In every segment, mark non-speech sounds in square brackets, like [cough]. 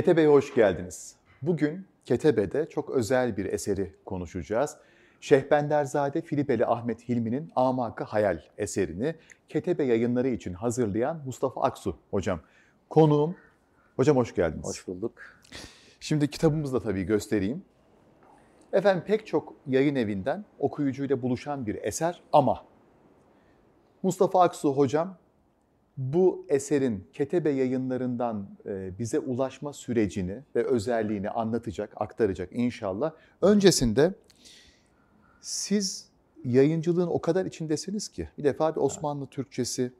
Ketebe'ye hoş geldiniz. Bugün Ketebe'de çok özel bir eseri konuşacağız. Şehbenderzade Filipeli Ahmet Hilmi'nin Amakı Hayal eserini Ketebe yayınları için hazırlayan Mustafa Aksu hocam. Konuğum, hocam hoş geldiniz. Hoş bulduk. Şimdi kitabımızı da tabii göstereyim. Efendim pek çok yayın evinden okuyucuyla buluşan bir eser ama Mustafa Aksu hocam bu eserin Ketebe yayınlarından e, bize ulaşma sürecini ve özelliğini anlatacak, aktaracak inşallah. Öncesinde siz yayıncılığın o kadar içindesiniz ki bir defa bir Osmanlı Türkçesi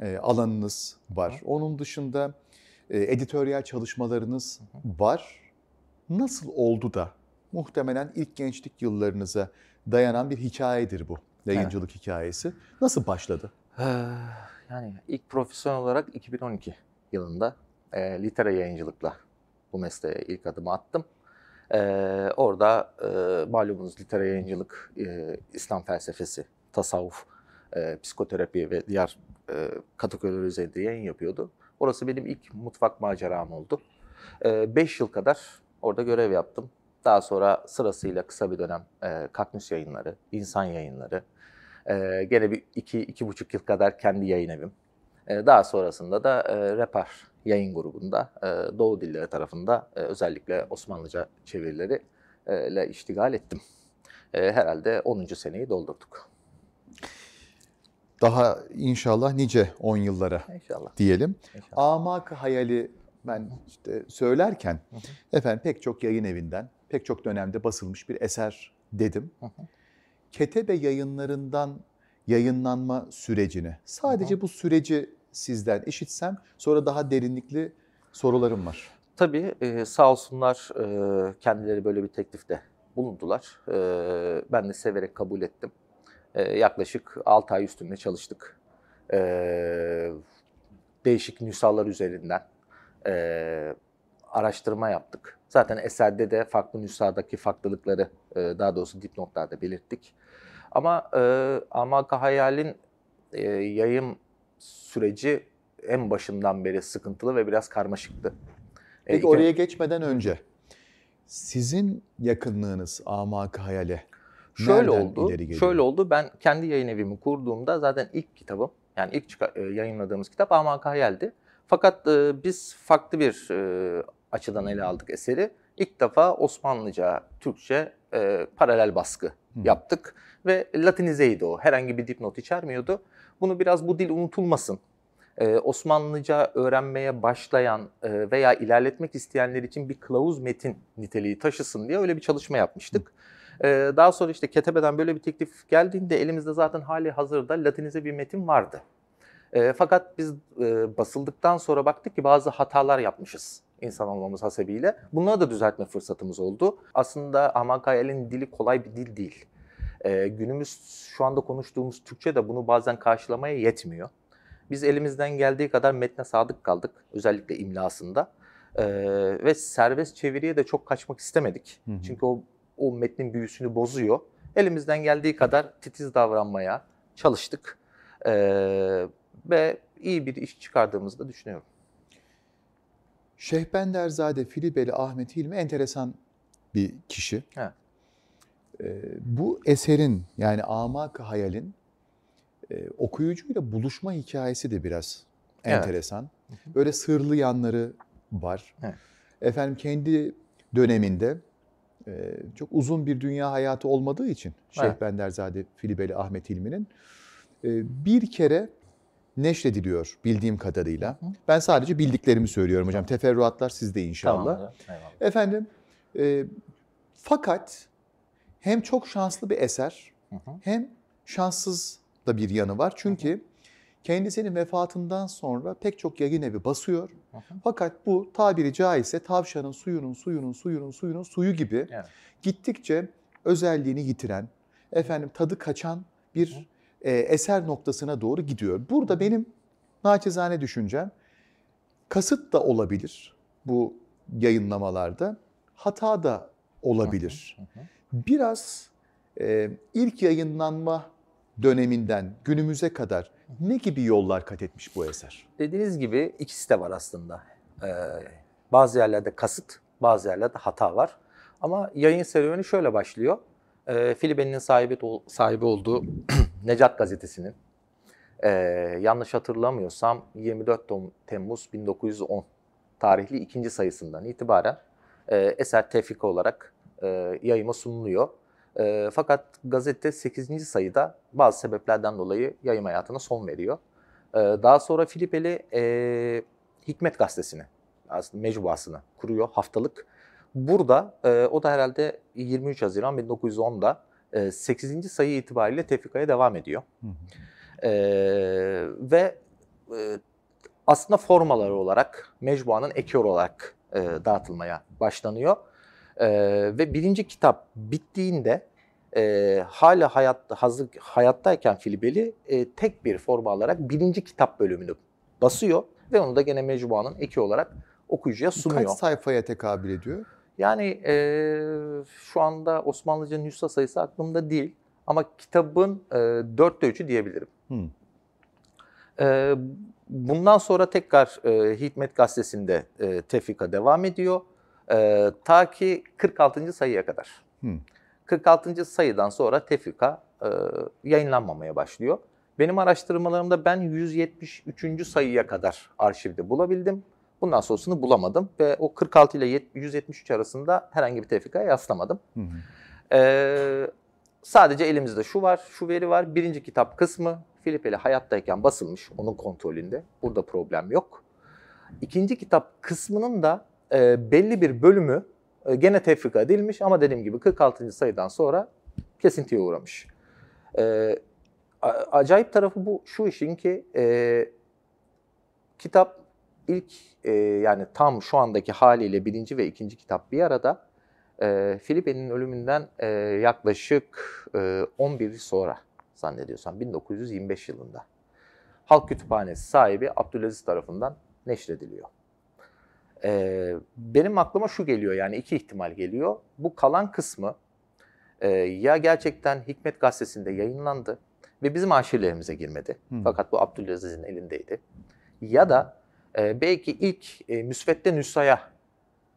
e, alanınız var. Onun dışında e, editoryal çalışmalarınız var. Nasıl oldu da muhtemelen ilk gençlik yıllarınıza dayanan bir hikayedir bu yayıncılık hikayesi. Nasıl başladı? Ee, yani ilk profesyonel olarak 2012 yılında e, litera yayıncılıkla bu mesleğe ilk adımı attım. E, orada e, malumunuz litera yayıncılık, e, İslam felsefesi, tasavvuf, e, psikoterapi ve diğer e, kategoriler üzerinde yayın yapıyordu. Orası benim ilk mutfak maceram oldu. 5 e, yıl kadar orada görev yaptım. Daha sonra sırasıyla kısa bir dönem e, Kaknüs yayınları, İnsan yayınları, e, gene bir iki, iki buçuk yıl kadar kendi yayın evim. E, daha sonrasında da e, Repar yayın grubunda e, Doğu dilleri tarafında e, özellikle Osmanlıca çevirileri e, ile iştigal ettim. E, herhalde 10. seneyi doldurduk. Daha inşallah nice 10 yıllara inşallah. diyelim. İnşallah. Amak hayali ben işte söylerken hı hı. efendim pek çok yayın evinden pek çok dönemde basılmış bir eser dedim. Hı hı. Ketebe yayınlarından yayınlanma sürecini, sadece bu süreci sizden işitsem sonra daha derinlikli sorularım var. Tabii e, sağ olsunlar e, kendileri böyle bir teklifte bulundular. E, ben de severek kabul ettim. Yaklaşık 6 ay üstünde çalıştık. Değişik nüshalar üzerinden araştırma yaptık. Zaten eserde de farklı nüshadaki farklılıkları e, daha doğrusu dipnotlarda belirttik. Ama e, Amaka Hayal'in e, yayım süreci en başından beri sıkıntılı ve biraz karmaşıktı. Peki e, oraya geçmeden önce sizin yakınlığınız Amaka Hayal'e Şöyle Nereden oldu. Şöyle oldu. Ben kendi yayın evimi kurduğumda zaten ilk kitabım yani ilk e, yayınladığımız kitap Amak Hayal'di. Fakat e, biz farklı bir e, açıdan ele aldık eseri ilk defa Osmanlıca, Türkçe e, paralel baskı Hı. yaptık. Ve Latinizeydi o. Herhangi bir dipnot içermiyordu. Bunu biraz bu dil unutulmasın. Ee, Osmanlıca öğrenmeye başlayan e, veya ilerletmek isteyenler için bir kılavuz metin niteliği taşısın diye öyle bir çalışma yapmıştık. Ee, daha sonra işte Ketebe'den böyle bir teklif geldiğinde elimizde zaten hali hazırda Latinize bir metin vardı. E, fakat biz e, basıldıktan sonra baktık ki bazı hatalar yapmışız insan olmamız hasebiyle. Bunları da düzeltme fırsatımız oldu. Aslında Amankayel'in dili kolay bir dil değil. Ee, günümüz şu anda konuştuğumuz Türkçe de bunu bazen karşılamaya yetmiyor. Biz elimizden geldiği kadar metne sadık kaldık. Özellikle imlasında. Ee, ve serbest çeviriye de çok kaçmak istemedik. Hı hı. Çünkü o, o metnin büyüsünü bozuyor. Elimizden geldiği kadar titiz davranmaya çalıştık. Ee, ve iyi bir iş çıkardığımızı da düşünüyorum. Şehbenderzade Filibeli Ahmet Hilmi enteresan bir kişi. He. Ee, bu eserin yani amak Hayal'in e, okuyucuyla buluşma hikayesi de biraz evet. enteresan. Böyle sırlı yanları var. Evet. Efendim kendi döneminde e, çok uzun bir dünya hayatı olmadığı için Şeyh evet. Benderzade Filibeli Ahmet İlminin e, bir kere neşrediliyor bildiğim kadarıyla. Hı. Ben sadece bildiklerimi söylüyorum hocam. Teferruatlar sizde inşallah. Efendim e, fakat hem çok şanslı bir eser hı hı. hem şanssız da bir yanı var. Çünkü hı hı. kendisinin vefatından sonra pek çok yayın evi basıyor. Hı hı. Fakat bu tabiri caizse tavşanın suyunun suyunun suyunun suyunun suyu gibi evet. gittikçe özelliğini yitiren, efendim tadı kaçan bir e, eser noktasına doğru gidiyor. Burada benim naçizane düşüncem kasıt da olabilir bu yayınlamalarda. Hata da olabilir. Biraz e, ilk yayınlanma döneminden günümüze kadar ne gibi yollar kat etmiş bu eser? Dediğiniz gibi ikisi de var aslında. Ee, bazı yerlerde kasıt, bazı yerlerde hata var. Ama yayın serüveni şöyle başlıyor. Ee, Filibe'nin sahibi, sahibi olduğu [clears throat] Necat gazetesinin e, yanlış hatırlamıyorsam 24 Temmuz 1910 tarihli ikinci sayısından itibaren e, eser tevfik olarak e, yayıma sunuluyor. E, fakat gazete 8. sayıda bazı sebeplerden dolayı yayım hayatına son veriyor. E, daha sonra Filipeli e, Hikmet gazetesini, aslında mecbuasını kuruyor haftalık. Burada e, o da herhalde 23 Haziran 1910'da 8. E, sayı itibariyle Tefikaya devam ediyor. Hı e, ve e, aslında formaları olarak mecmuanın ekör olarak e, dağıtılmaya başlanıyor. E, ve birinci kitap bittiğinde e, hala hayatta hazır, hayattayken Filibeli e, tek bir forma olarak birinci kitap bölümünü basıyor ve onu da gene mecmuanın eki olarak okuyucuya sunuyor. Kaç sayfaya tekabül ediyor? Yani e, şu anda Osmanlıca nüsa sayısı aklımda değil ama kitabın e, 4'te diyebilirim. Hmm. E, bundan sonra tekrar e, Hikmet Gazetesi'nde e, tefrika devam ediyor. E, ta ki 46. sayıya kadar. Hmm. 46. sayıdan sonra Tefika e, yayınlanmamaya başlıyor. Benim araştırmalarımda ben 173. sayıya kadar arşivde bulabildim. Bundan sonrasını bulamadım ve o 46 ile 173 arasında herhangi bir Tefrika yaslamadım. Hı hı. Ee, sadece elimizde şu var, şu veri var. Birinci kitap kısmı Filipeli hayattayken basılmış, onun kontrolünde. Burada problem yok. İkinci kitap kısmının da e, belli bir bölümü e, gene tefrika edilmiş ama dediğim gibi 46. sayıdan sonra kesintiye uğramış. E, acayip tarafı bu şu işin ki e, kitap ilk e, yani tam şu andaki haliyle birinci ve ikinci kitap bir arada e, Filipe'nin ölümünden e, yaklaşık e, 11 yıl sonra zannediyorsam 1925 yılında Halk Kütüphanesi sahibi Abdülaziz tarafından neşrediliyor. E, benim aklıma şu geliyor yani iki ihtimal geliyor. Bu kalan kısmı e, ya gerçekten Hikmet Gazetesi'nde yayınlandı ve bizim arşivlerimize girmedi. Hı. Fakat bu Abdülaziz'in elindeydi. Ya da e, belki ilk e, Müsvedde Nüsa'ya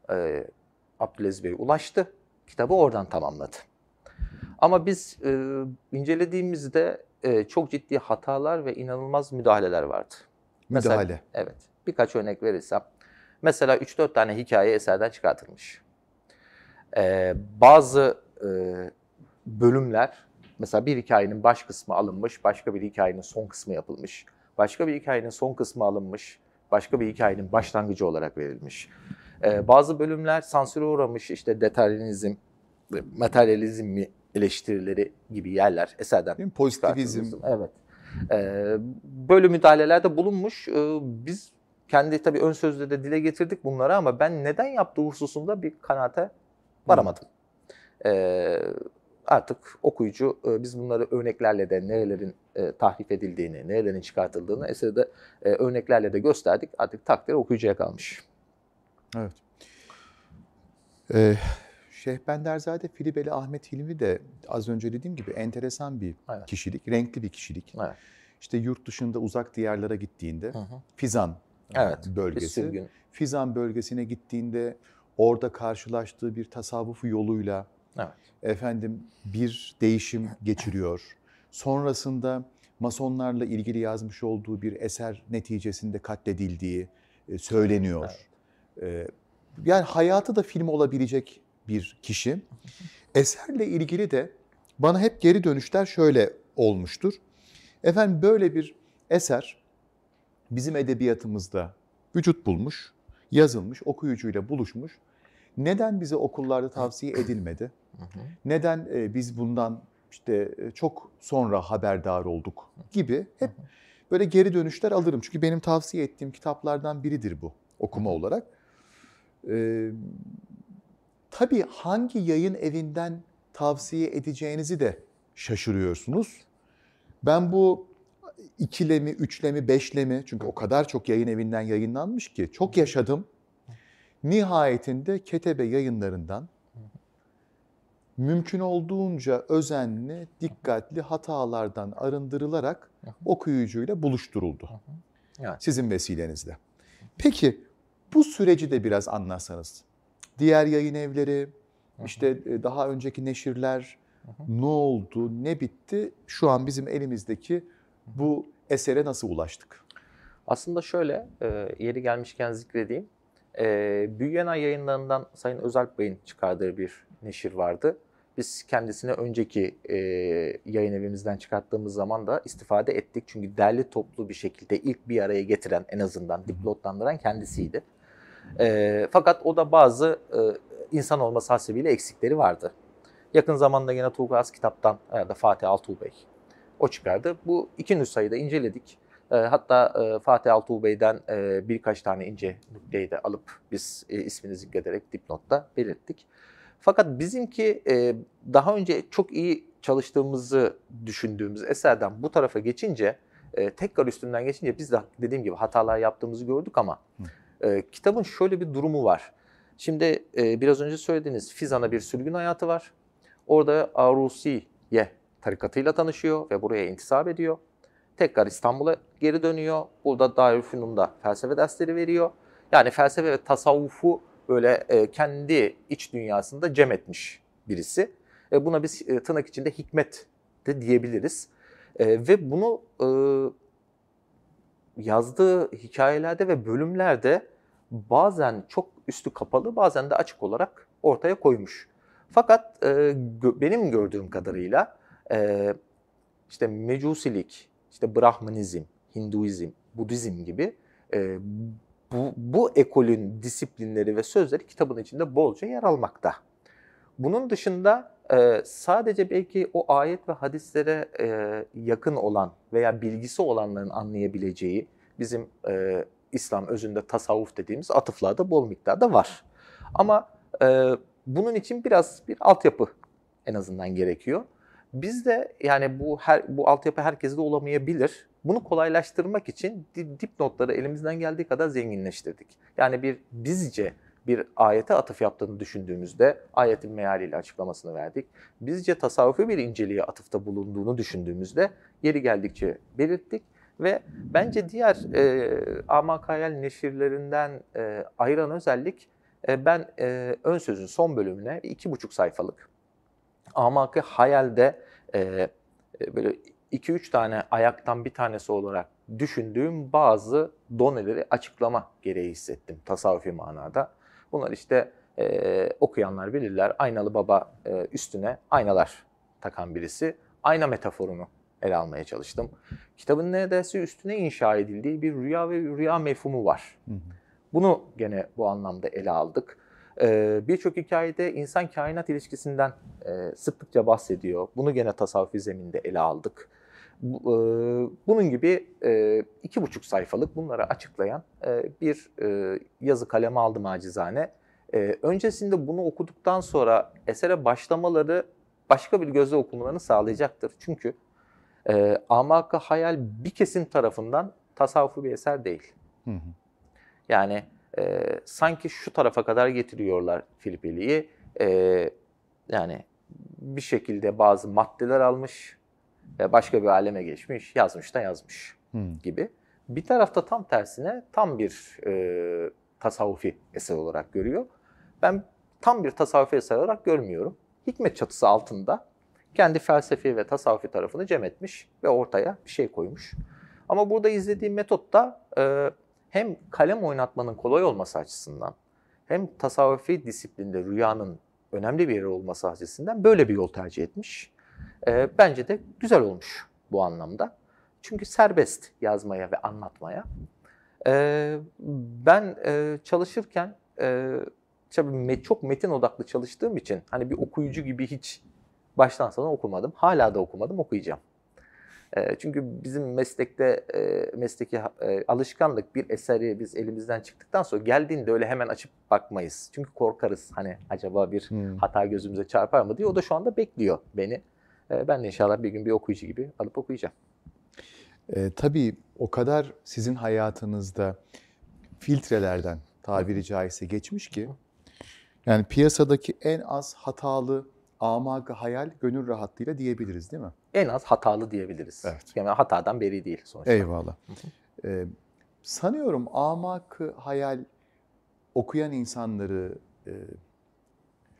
e, Abdülaziz Bey ulaştı. Kitabı oradan tamamladı. Ama biz e, incelediğimizde e, çok ciddi hatalar ve inanılmaz müdahaleler vardı. Müdahale. Mesela, evet. Birkaç örnek verirsem. Mesela 3-4 tane hikaye eserden çıkartılmış. Ee, bazı e, bölümler, mesela bir hikayenin baş kısmı alınmış, başka bir hikayenin son kısmı yapılmış. Başka bir hikayenin son kısmı alınmış başka bir hikayenin başlangıcı olarak verilmiş. Ee, bazı bölümler sansüre uğramış işte detalyalizm, materyalizm mi eleştirileri gibi yerler eserden. Değil mi? Pozitivizm. Evet. Ee, böyle müdahalelerde bulunmuş. Ee, biz kendi tabii ön sözde de dile getirdik bunları ama ben neden yaptığı hususunda bir kanaate varamadım. Ee, artık okuyucu e, biz bunları örneklerle de nerelerin e, tahrif edildiğini, nerelerin çıkartıldığını eserde e, örneklerle de gösterdik. Artık takdir okuyucuya kalmış. Evet. Ee, Şeyh Benderzade Filibeli Ahmet Hilmi de az önce dediğim gibi enteresan bir evet. kişilik, renkli bir kişilik. Evet. İşte yurt dışında uzak diyarlara gittiğinde hı hı. Fizan e, evet, bölgesi. Fizan bölgesine gittiğinde orada karşılaştığı bir tasavvuf yoluyla Evet. Efendim bir değişim geçiriyor. Sonrasında masonlarla ilgili yazmış olduğu bir eser neticesinde katledildiği e, söyleniyor. Evet. E, yani hayatı da film olabilecek bir kişi. Eserle ilgili de bana hep geri dönüşler şöyle olmuştur. Efendim böyle bir eser bizim edebiyatımızda vücut bulmuş, yazılmış, okuyucuyla buluşmuş neden bize okullarda tavsiye edilmedi? Neden e, biz bundan işte e, çok sonra haberdar olduk gibi hep böyle geri dönüşler alırım. Çünkü benim tavsiye ettiğim kitaplardan biridir bu okuma olarak. Ee, tabii hangi yayın evinden tavsiye edeceğinizi de şaşırıyorsunuz. Ben bu ikilemi, üçlemi, beşlemi çünkü o kadar çok yayın evinden yayınlanmış ki çok yaşadım. Nihayetinde Ketebe yayınlarından mümkün olduğunca özenli, dikkatli hatalardan arındırılarak okuyucuyla buluşturuldu. Yani. Sizin vesilenizle. Peki bu süreci de biraz anlatsanız. Diğer yayın evleri, işte e, daha önceki neşirler ne oldu, ne bitti? Şu an bizim elimizdeki bu esere nasıl ulaştık? Aslında şöyle, e, yeri gelmişken zikredeyim. E, ee, Büyüyena yayınlarından Sayın Özalp Bey'in çıkardığı bir neşir vardı. Biz kendisini önceki e, yayın evimizden çıkarttığımız zaman da istifade ettik. Çünkü derli toplu bir şekilde ilk bir araya getiren en azından diplotlandıran kendisiydi. E, fakat o da bazı e, insan olması hasebiyle eksikleri vardı. Yakın zamanda yine Tuğ As kitaptan ya da Fatih Altuğ Bey o çıkardı. Bu iki nüshayı da inceledik. E, hatta e, Fatih Altuğ Bey'den e, birkaç tane ince nükleyi de alıp biz e, ismini zikrederek dipnotta belirttik. Fakat bizimki e, daha önce çok iyi çalıştığımızı düşündüğümüz eserden bu tarafa geçince, e, tekrar üstünden geçince biz de dediğim gibi hatalar yaptığımızı gördük ama e, kitabın şöyle bir durumu var. Şimdi e, biraz önce söylediğiniz Fizan'a bir sürgün hayatı var. Orada Arusiye tarikatıyla tanışıyor ve buraya intisap ediyor tekrar İstanbul'a geri dönüyor. Burada Darülfünun'da felsefe dersleri veriyor. Yani felsefe ve tasavvufu böyle e, kendi iç dünyasında cem etmiş birisi. E, buna biz e, tırnak içinde hikmet de diyebiliriz. E, ve bunu e, yazdığı hikayelerde ve bölümlerde bazen çok üstü kapalı bazen de açık olarak ortaya koymuş. Fakat e, gö benim gördüğüm kadarıyla e, işte mecusilik, işte Brahmanizm, Hinduizm, Budizm gibi e, bu, bu ekolün disiplinleri ve sözleri kitabın içinde bolca yer almakta. Bunun dışında e, sadece belki o ayet ve hadislere e, yakın olan veya bilgisi olanların anlayabileceği bizim e, İslam özünde tasavvuf dediğimiz atıflarda bol miktarda var. Ama e, bunun için biraz bir altyapı en azından gerekiyor. Bizde yani bu her, bu altyapı de olamayabilir. Bunu kolaylaştırmak için dipnotları elimizden geldiği kadar zenginleştirdik. Yani bir bizce bir ayete atıf yaptığını düşündüğümüzde ayetin mealiyle açıklamasını verdik. Bizce tasavvufi bir inceliğe atıfta bulunduğunu düşündüğümüzde yeri geldikçe belirttik. Ve bence diğer e, amak hayal neşirlerinden e, ayıran özellik e, ben e, ön sözün son bölümüne iki buçuk sayfalık amak hayalde ee, e, böyle 2-3 tane ayaktan bir tanesi olarak düşündüğüm bazı doneleri açıklama gereği hissettim tasavvufi manada. Bunlar işte e, okuyanlar bilirler aynalı baba e, üstüne aynalar takan birisi. Ayna metaforunu ele almaya çalıştım. Kitabın neredeyse üstüne inşa edildiği bir rüya ve rüya mefhumu var. Bunu gene bu anlamda ele aldık. Ee, Birçok hikayede insan kainat ilişkisinden e, sıklıkça bahsediyor. Bunu gene tasavvufi zeminde ele aldık. E, bunun gibi e, iki buçuk sayfalık bunları açıklayan e, bir yazı kaleme aldım acizane. öncesinde bunu okuduktan sonra esere başlamaları başka bir gözle okumalarını sağlayacaktır. Çünkü e, amakı hayal bir kesim tarafından tasavvufi bir eser değil. Hı hı. Yani e, sanki şu tarafa kadar getiriyorlar Filipeli'yi. E, yani bir şekilde bazı maddeler almış ve başka bir aleme geçmiş, yazmış da yazmış hmm. gibi. Bir tarafta tam tersine tam bir e, tasavvufi eser olarak görüyor. Ben tam bir tasavvufi eser olarak görmüyorum. Hikmet çatısı altında kendi felsefi ve tasavvufi tarafını cem etmiş ve ortaya bir şey koymuş. Ama burada izlediğim metot da e, hem kalem oynatmanın kolay olması açısından hem tasavvufi disiplinde rüyanın önemli bir yeri olması açısından böyle bir yol tercih etmiş. E, bence de güzel olmuş bu anlamda. Çünkü serbest yazmaya ve anlatmaya. E, ben e, çalışırken e, tabii çok metin odaklı çalıştığım için hani bir okuyucu gibi hiç baştan sona okumadım. Hala da okumadım, okuyacağım. Çünkü bizim meslekte mesleki alışkanlık bir eseri biz elimizden çıktıktan sonra geldiğinde öyle hemen açıp bakmayız. Çünkü korkarız hani acaba bir hmm. hata gözümüze çarpar mı diye. O da şu anda bekliyor beni. Ben de inşallah bir gün bir okuyucu gibi alıp okuyacağım. E, tabii o kadar sizin hayatınızda filtrelerden tabiri caizse geçmiş ki yani piyasadaki en az hatalı Amak hayal gönül rahatlığıyla diyebiliriz değil mi? En az hatalı diyebiliriz. Evet. Yani hatadan beri değil sonuçta. Eyvallah. ee, sanıyorum Amak hayal okuyan insanları e,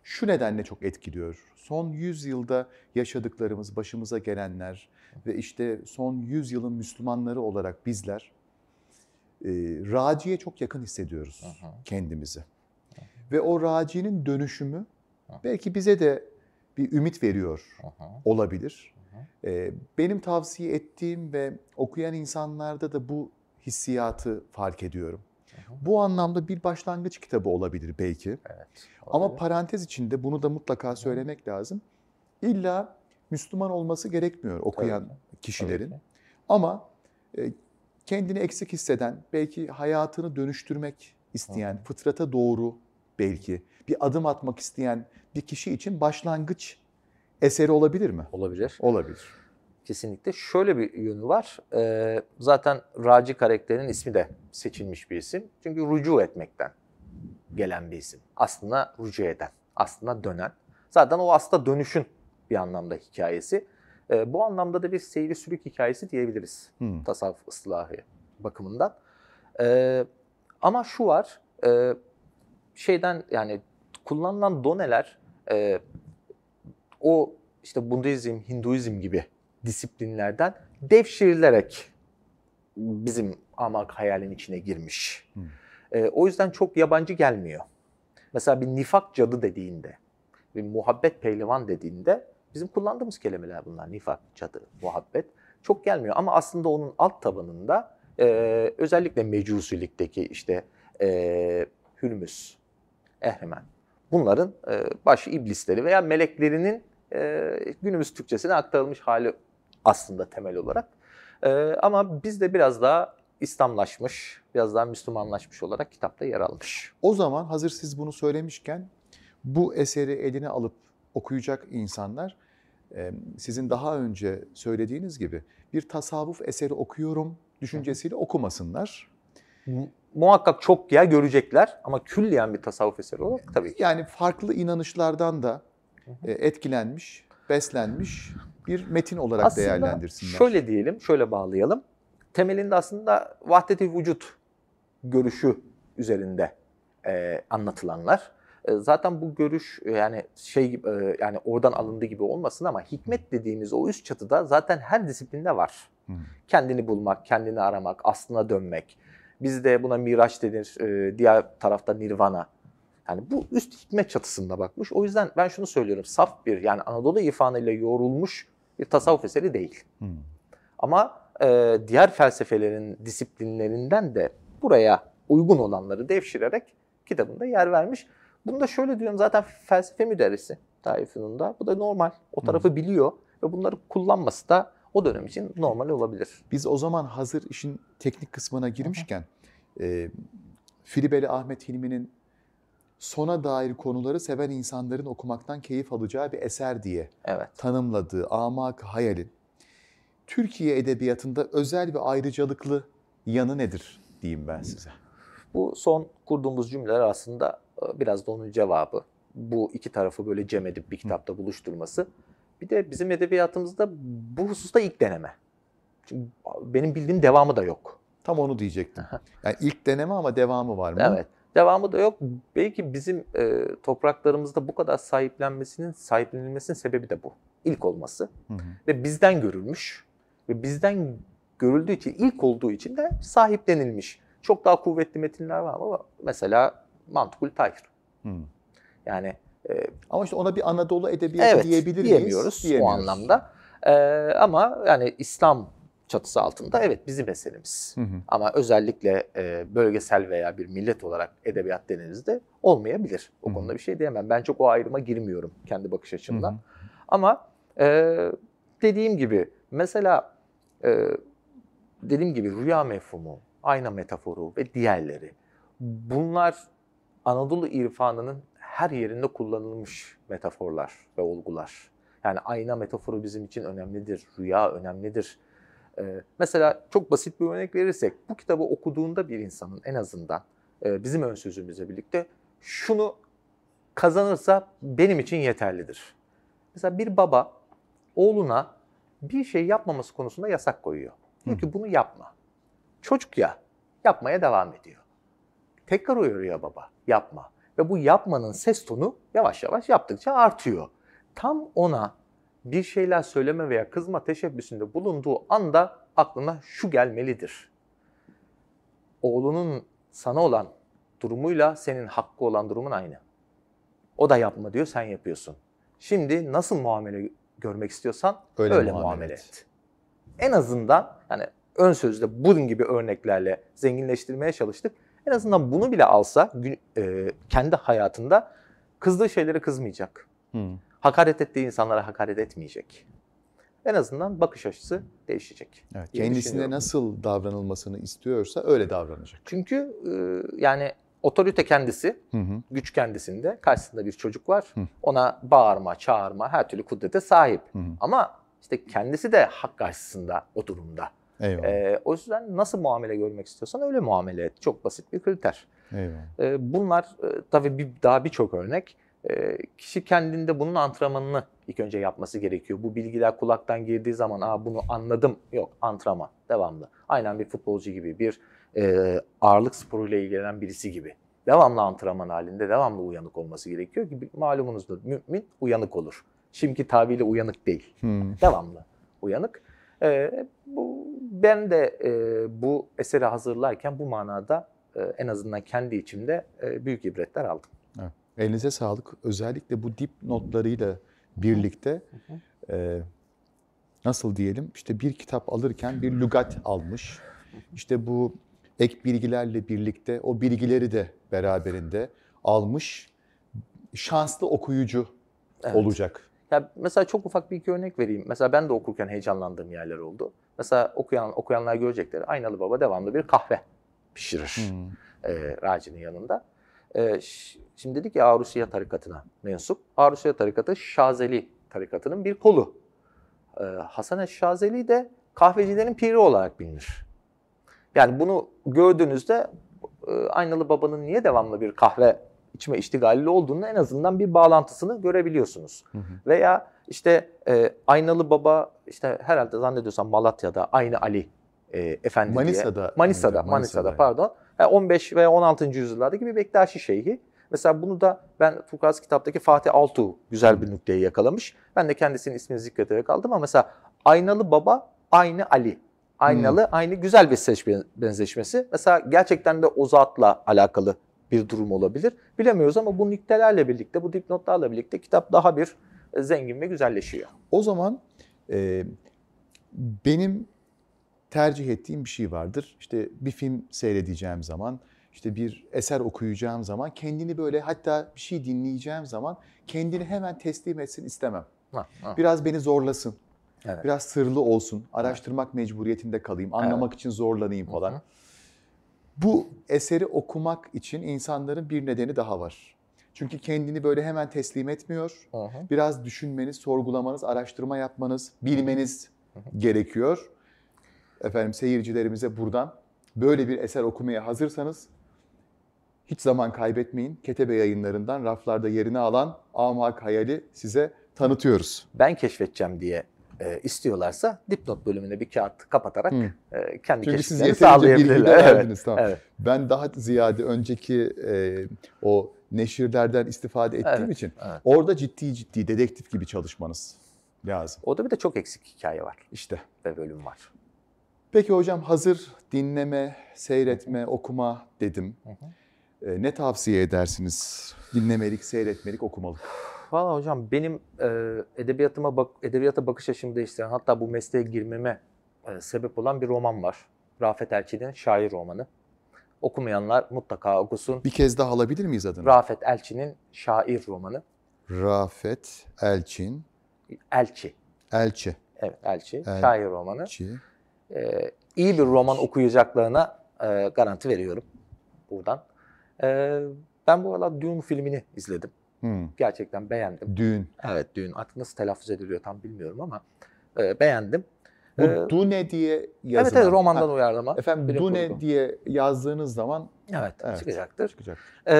şu nedenle çok etkiliyor. Son 100 yılda yaşadıklarımız, başımıza gelenler ve işte son 100 yılın Müslümanları olarak bizler e, raciye çok yakın hissediyoruz kendimizi. Ve o racinin dönüşümü belki bize de bir ümit veriyor Aha. olabilir. Aha. E, benim tavsiye ettiğim ve okuyan insanlarda da bu hissiyatı fark ediyorum. Aha. Bu anlamda bir başlangıç kitabı olabilir belki. Evet, olabilir. Ama parantez içinde bunu da mutlaka söylemek Aha. lazım. İlla Müslüman olması gerekmiyor okuyan Tabii. kişilerin. Tabii. Ama e, kendini eksik hisseden, belki hayatını dönüştürmek isteyen, Aha. fıtrata doğru belki bir adım atmak isteyen bir kişi için başlangıç eseri olabilir mi? Olabilir. Olabilir. Kesinlikle. Şöyle bir yönü var. Ee, zaten Raci karakterinin ismi de seçilmiş bir isim. Çünkü rucu etmekten gelen bir isim. Aslına rucu eden, aslına dönen. Zaten o aslında dönüşün bir anlamda hikayesi. Ee, bu anlamda da bir seyri sürük hikayesi diyebiliriz. Hmm. Tasavvuf ıslahı bakımından. Ee, ama şu var, e, şeyden yani kullanılan doneler e, o işte Budizm, Hinduizm gibi disiplinlerden devşirilerek bizim amak hayalin içine girmiş. Hmm. E, o yüzden çok yabancı gelmiyor. Mesela bir nifak cadı dediğinde, bir muhabbet pehlivan dediğinde bizim kullandığımız kelimeler bunlar. Nifak, cadı, muhabbet çok gelmiyor. Ama aslında onun alt tabanında e, özellikle mecusilik'teki işte e, Hürmüz, Ehremen bunların e, baş iblisleri veya meleklerinin e, günümüz Türkçesine aktarılmış hali aslında temel olarak. E, ama biz de biraz daha İslamlaşmış, biraz daha Müslümanlaşmış olarak kitapta yer almış. O zaman hazır siz bunu söylemişken bu eseri eline alıp okuyacak insanlar sizin daha önce söylediğiniz gibi bir tasavvuf eseri okuyorum düşüncesiyle okumasınlar muhakkak çok yer görecekler ama külliyen bir tasavvuf eseri olarak tabii ki. Yani farklı inanışlardan da e, etkilenmiş, beslenmiş bir metin olarak aslında değerlendirsinler. şöyle diyelim, şöyle bağlayalım. Temelinde aslında vahdeti vücut görüşü üzerinde e, anlatılanlar. E, zaten bu görüş e, yani şey e, yani oradan alındı gibi olmasın ama hikmet dediğimiz o üst çatıda zaten her disiplinde var. Hı. Kendini bulmak, kendini aramak, aslına dönmek, Bizde buna miraç denir, e, diğer tarafta nirvana. Yani bu üst hikmet çatısında bakmış. O yüzden ben şunu söylüyorum. Saf bir yani Anadolu ifanıyla yoğrulmuş bir tasavvuf eseri değil. Hmm. Ama e, diğer felsefelerin disiplinlerinden de buraya uygun olanları devşirerek kitabında yer vermiş. Bunu da şöyle diyorum zaten felsefe müderrisi Taif da. Bu da normal. O hmm. tarafı hmm. biliyor ve bunları kullanması da o dönem için normal olabilir. Biz o zaman hazır işin teknik kısmına girmişken e, Filibeli Ahmet Hilmi'nin sona dair konuları seven insanların okumaktan keyif alacağı bir eser diye evet. tanımladığı Amak Hayal'in Türkiye edebiyatında özel ve ayrıcalıklı yanı nedir diyeyim ben size. Bu son kurduğumuz cümleler aslında e, biraz da onun cevabı. Bu iki tarafı böyle cem edip bir kitapta buluşturması. Bir de bizim edebiyatımızda bu hususta ilk deneme. Çünkü benim bildiğim devamı da yok. Tam onu diyecektim. Yani ilk deneme ama devamı var mı? Evet. Devamı da yok. Belki bizim e, topraklarımızda bu kadar sahiplenmesinin, sahiplenilmesinin sebebi de bu. İlk olması. Hı hı. Ve bizden görülmüş. Ve bizden görüldüğü için, ilk olduğu için de sahiplenilmiş. Çok daha kuvvetli metinler var ama mesela Mantıkul Tahir. Yani ee, ama işte ona bir Anadolu edebiyatı evet, diyebilir miyiz? Diyemiyoruz, diyemiyoruz o anlamda. Ee, ama yani İslam çatısı altında evet bizim meselemiz. Hı hı. Ama özellikle e, bölgesel veya bir millet olarak edebiyat denizde olmayabilir. O konuda bir şey diyemem. Ben çok o ayrıma girmiyorum kendi bakış açımdan. Hı hı. Ama e, dediğim gibi mesela e, dediğim gibi rüya mefhumu, ayna metaforu ve diğerleri bunlar Anadolu irfanının her yerinde kullanılmış metaforlar ve olgular. Yani ayna metaforu bizim için önemlidir, rüya önemlidir. Ee, mesela çok basit bir örnek verirsek, bu kitabı okuduğunda bir insanın en azından e, bizim ön sözümüzle birlikte şunu kazanırsa benim için yeterlidir. Mesela bir baba oğluna bir şey yapmaması konusunda yasak koyuyor. Diyor ki bunu yapma. Çocuk ya yapmaya devam ediyor. Tekrar uyarıyor baba yapma. Ve bu yapmanın ses tonu yavaş yavaş yaptıkça artıyor. Tam ona bir şeyler söyleme veya kızma teşebbüsünde bulunduğu anda aklına şu gelmelidir. Oğlunun sana olan durumuyla senin hakkı olan durumun aynı. O da yapma diyor, sen yapıyorsun. Şimdi nasıl muamele görmek istiyorsan öyle, öyle muamele, et. En azından yani ön sözde bunun gibi örneklerle zenginleştirmeye çalıştık. En azından bunu bile alsa e, kendi hayatında kızdığı şeylere kızmayacak. Hmm. Hakaret ettiği insanlara hakaret etmeyecek. En azından bakış açısı değişecek. Evet, kendisine nasıl davranılmasını istiyorsa öyle davranacak. Çünkü e, yani otorite kendisi, hı hı. güç kendisinde. Karşısında bir çocuk var. Hı. Ona bağırma, çağırma, her türlü kudrete sahip. Hı hı. Ama işte kendisi de hak karşısında o durumda. E, o yüzden nasıl muamele görmek istiyorsan öyle muamele et. Çok basit bir kriter. E, bunlar e, tabii bir, daha birçok örnek. E, kişi kendinde bunun antrenmanını ilk önce yapması gerekiyor. Bu bilgiler kulaktan girdiği zaman Aa, bunu anladım. Yok antrenman devamlı. Aynen bir futbolcu gibi bir e, ağırlık sporuyla ilgilenen birisi gibi. Devamlı antrenman halinde devamlı uyanık olması gerekiyor Gibi malumunuzdur mümin uyanık olur. Şimdiki tabiyle uyanık değil. Hmm. Devamlı uyanık. E, bu ben de e, bu eseri hazırlarken bu manada e, en azından kendi içimde e, büyük ibretler aldım. Evet. Elinize sağlık. Özellikle bu dip notlarıyla birlikte e, nasıl diyelim işte bir kitap alırken bir lügat almış. İşte bu ek bilgilerle birlikte o bilgileri de beraberinde almış şanslı okuyucu evet. olacak. Ya mesela çok ufak bir iki örnek vereyim. Mesela ben de okurken heyecanlandığım yerler oldu. Mesela okuyan okuyanlar görecekleri Aynalı Baba devamlı bir kahve pişirir hmm. e, Raci'nin yanında. E, şimdi dedik ya Arusiya tarikatına mensup. Arusiya tarikatı Şazeli tarikatının bir kolu. E, Hasan el Şazeli de kahvecilerin piri olarak bilinir. Yani bunu gördüğünüzde e, Aynalı Baba'nın niye devamlı bir kahve içme iştigalli olduğunu en azından bir bağlantısını görebiliyorsunuz. Hı Veya işte e, Aynalı Baba işte herhalde zannediyorsam Malatya'da Aynı Ali e, Efendi Manisa'da, diye. Manisa'da. Manisa'da, Manisa'da yani. pardon. Yani e, 15 ve 16. yüzyıllardaki bir Bektaşi şeyhi. Mesela bunu da ben Fukas kitaptaki Fatih Altu güzel bir nükteyi yakalamış. Ben de kendisinin ismini zikrederek aldım ama mesela Aynalı Baba Aynı Ali. Aynalı hmm. aynı güzel bir seçme, benzeşmesi. Mesela gerçekten de o alakalı bir durum olabilir. Bilemiyoruz ama bu nüktelerle birlikte, bu dipnotlarla birlikte kitap daha bir zengin ve güzelleşiyor. O zaman e, benim tercih ettiğim bir şey vardır. İşte bir film seyredeceğim zaman, işte bir eser okuyacağım zaman kendini böyle hatta bir şey dinleyeceğim zaman kendini hemen teslim etsin istemem. Ha, ha. Biraz beni zorlasın. Evet. Biraz sırlı olsun. Araştırmak evet. mecburiyetinde kalayım. Anlamak evet. için zorlanayım falan. Hı hı. Bu eseri okumak için insanların bir nedeni daha var. Çünkü kendini böyle hemen teslim etmiyor. Aha. Biraz düşünmeniz, sorgulamanız, araştırma yapmanız, bilmeniz Aha. gerekiyor. Efendim seyircilerimize buradan böyle bir eser okumaya hazırsanız hiç zaman kaybetmeyin. Ketebe yayınlarından raflarda yerini alan Amak Hayali size tanıtıyoruz. Ben keşfedeceğim diye e, istiyorlarsa dipnot bölümüne bir kağıt kapatarak Hı. e, kendi Çünkü keşiflerini sağlayabilirler. siz yeterince bilgi de Evet. Tamam. Evet. Ben daha ziyade önceki e, o neşirlerden istifade ettiğim evet, için evet. orada ciddi ciddi dedektif gibi çalışmanız lazım. Orada bir de çok eksik hikaye var. İşte. Ve bölüm var. Peki hocam hazır dinleme, seyretme, okuma dedim. Hı-hı. Ee, ne tavsiye edersiniz? Dinlemelik, seyretmelik, okumalık. Valla hocam benim e, edebiyatıma bak, edebiyata bakış açımı değiştiren hatta bu mesleğe girmeme e, sebep olan bir roman var. Rafet Elçi'nin Şair romanı. Okumayanlar mutlaka okusun. Bir kez daha alabilir miyiz adını? Rafet Elçi'nin şair romanı. Rafet Elçin. Elçi. Elçi. Evet Elçi. El şair romanı. Elçi. Ee, iyi bir roman okuyacaklarına e, garanti veriyorum buradan. E, ben bu arada Dune filmini izledim. Hmm. Gerçekten beğendim. Düğün. Evet düğün. Artık nasıl telaffuz ediliyor tam bilmiyorum ama e, beğendim. Bu ee, Dune diye yazılan. Evet evet romandan ha, uyarlama. Efendim Dune kurgu. diye yazdığınız zaman evet, evet çıkacaktır. Çıkacak. Ee,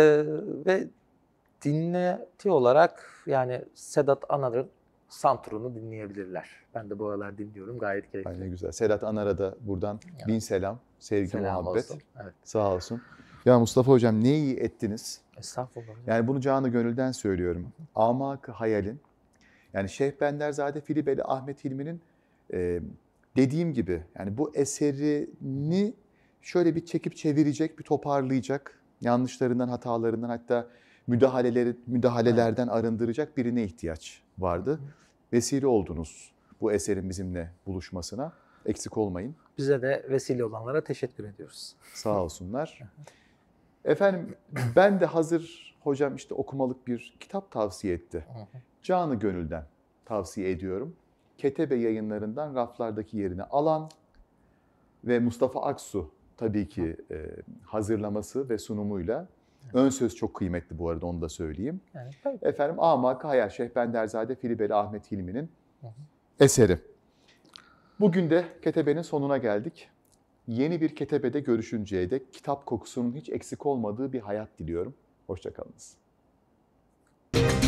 ve dinleti olarak yani Sedat Anar'ın Santur'unu dinleyebilirler. Ben de bu aralar dinliyorum. Gayet keyifli. Aynen güzel. Sedat Anar'a da buradan yani. bin selam. Sevgi selam muhabbet. Olsun. Evet. Sağ olsun. Ya Mustafa Hocam ne iyi ettiniz. Estağfurullah. Yani bunu canı gönülden söylüyorum. Amak hayalin. Yani Şeyh Benderzade Filibeli Ahmet Hilmi'nin dediğim gibi yani bu eserini şöyle bir çekip çevirecek, bir toparlayacak, yanlışlarından, hatalarından hatta müdahaleleri müdahalelerden arındıracak birine ihtiyaç vardı. Vesile oldunuz bu eserin bizimle buluşmasına. Eksik olmayın. Bize de vesile olanlara teşekkür ediyoruz. Sağ [laughs] olsunlar. Efendim ben de hazır hocam işte okumalık bir kitap tavsiye etti. Canı gönülden tavsiye ediyorum. Ketebe yayınlarından raflardaki yerini alan ve Mustafa Aksu tabii ki e, hazırlaması ve sunumuyla evet. ön söz çok kıymetli bu arada onu da söyleyeyim. Evet, Efendim Amak Hayal Şehbenderzade Filibeli Ahmet Hilmi'nin eseri. Bugün de Ketebe'nin sonuna geldik. Yeni bir Ketebe'de görüşünceye dek kitap kokusunun hiç eksik olmadığı bir hayat diliyorum. Hoşçakalınız. Müzik